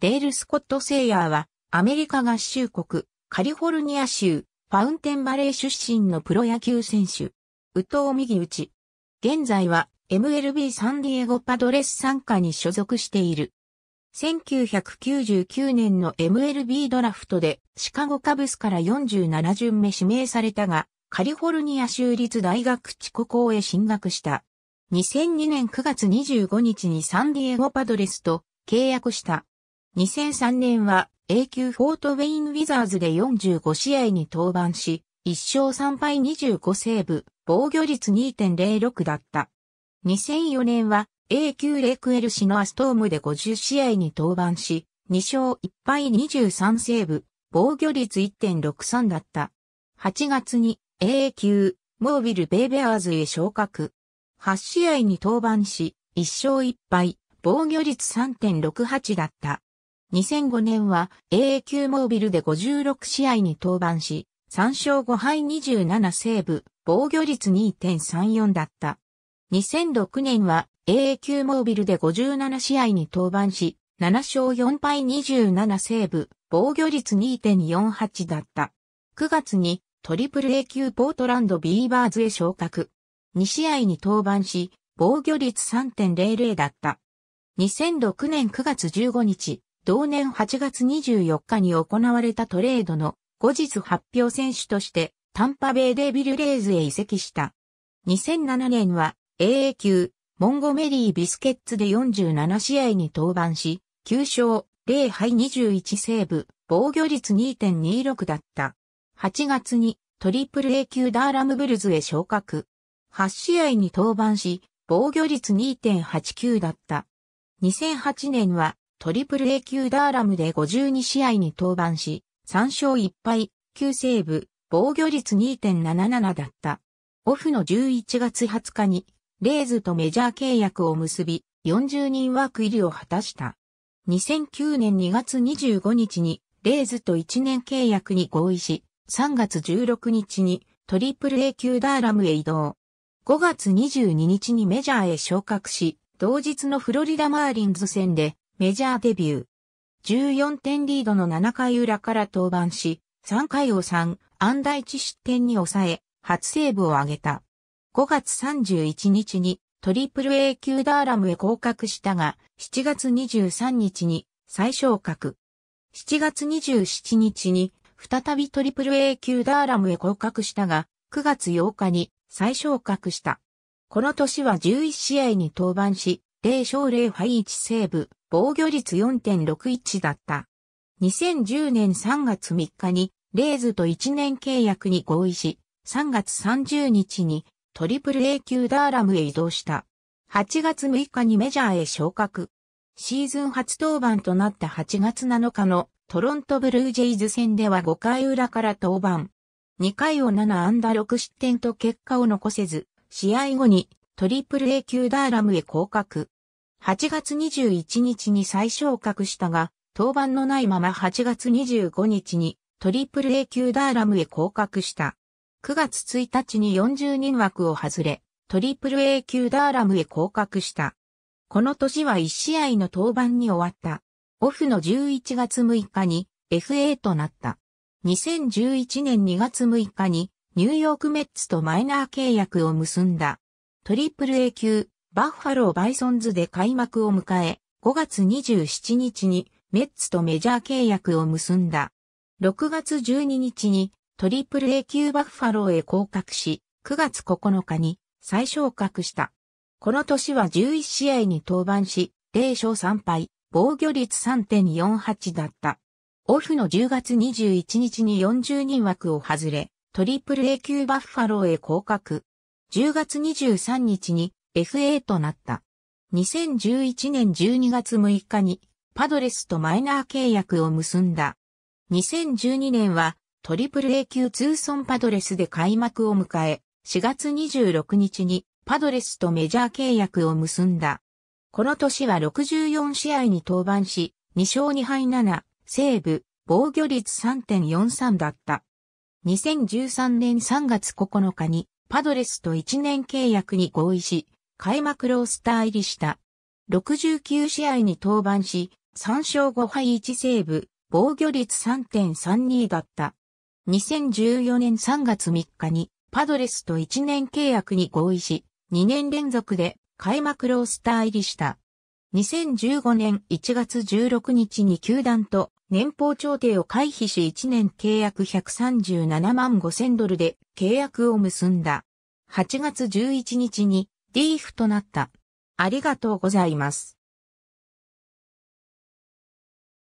デール・スコット・セイヤーは、アメリカ合衆国、カリフォルニア州、ファウンテンバレー出身のプロ野球選手。宇藤右打ち。現在は、MLB サンディエゴパドレス参加に所属している。1999年の MLB ドラフトでシカゴカブスから47巡目指名されたが、カリフォルニア州立大学地高校へ進学した。2002年9月25日にサンディエゴパドレスと契約した。2003年は A 級フォートウェインウィザーズで45試合に登板し、1勝3敗25セーブ、防御率2.06だった。2004年は A 級レクエルシのアストームで50試合に登板し、2勝1敗23セーブ、防御率1.63だった。8月に A 級モービル・ベイベアーズへ昇格。8試合に登板し、1勝1敗、防御率3.68だった。2005年は AA 級モービルで56試合に登板し、3勝5敗27セーブ、防御率2.34だった。2006年は AA 級モービルで57試合に登板し、7勝4敗27セーブ、防御率2.48だった。9月にトリプル A 級ポートランドビーバーズへ昇格。2試合に登板し、防御率3.00だった。2006年9月15日、同年8月24日に行われたトレードの後日発表選手としてタンパベイデビルレーズへ移籍した。2007年は AA 級モンゴメリービスケッツで47試合に登板し、9勝0敗21セーブ、防御率2.26だった。8月にトリプル A 級ダーラムブルズへ昇格。8試合に登板し、防御率2.89だった。2008年はトリプル A 級ダーラムで52試合に登板し、3勝1敗、9セーブ、防御率2.77だった。オフの11月20日に、レイズとメジャー契約を結び、40人枠入りを果たした。2009年2月25日に、レイズと1年契約に合意し、3月16日にトリプル A 級ダーラムへ移動。5月22日にメジャーへ昇格し、同日のフロリダマーリンズ戦でメジャーデビュー。14点リードの7回裏から登板し、3回を3、安打1失点に抑え、初セーブを挙げた。5月31日にトリプル A 級ダーラムへ降格したが、7月23日に再昇格。7月27日に再びトリプル A 級ダーラムへ降格したが、9月8日に再昇格した。この年は11試合に登板し、0勝0敗1セーブ、防御率4.61だった。2010年3月3日に、レイズと1年契約に合意し、3月30日にトリプル A 級ダーラムへ移動した。8月6日にメジャーへ昇格。シーズン初登板となった8月7日のトロントブルージェイズ戦では5回裏から登板。2回を7安打6失点と結果を残せず、試合後にトリプル A 級ダーラムへ降格。8月21日に再昇格したが、登板のないまま8月25日にトリプル A 級ダーラムへ降格した。9月1日に40人枠を外れ、トリプル A 級ダーラムへ降格した。この年は1試合の登板に終わった。オフの11月6日に FA となった。2011年2月6日にニューヨークメッツとマイナー契約を結んだ。トリプル A 級バッファローバイソンズで開幕を迎え、5月27日にメッツとメジャー契約を結んだ。6月12日にトリプル A 級バッファローへ降格し、9月9日に再昇格した。この年は11試合に登板し、0勝3敗、防御率3.48だった。オフの10月21日に40人枠を外れ、トリプル A 級バッファローへ降格。10月23日に FA となった。2011年12月6日にパドレスとマイナー契約を結んだ。2012年はトリプル A 級ツーソンパドレスで開幕を迎え、4月26日にパドレスとメジャー契約を結んだ。この年は64試合に登板し、2勝2敗7、セーブ、防御率3.43だった。2013年3月9日にパドレスと1年契約に合意し、開幕ロースター入りした。69試合に登板し、3勝5敗1セーブ、防御率3.32だった。2014年3月3日にパドレスと1年契約に合意し、2年連続で開幕ロースター入りした。2015年1月16日に球団と年俸調停を回避し1年契約137万5千ドルで契約を結んだ。8月11日にリーフとなった。ありがとうございます。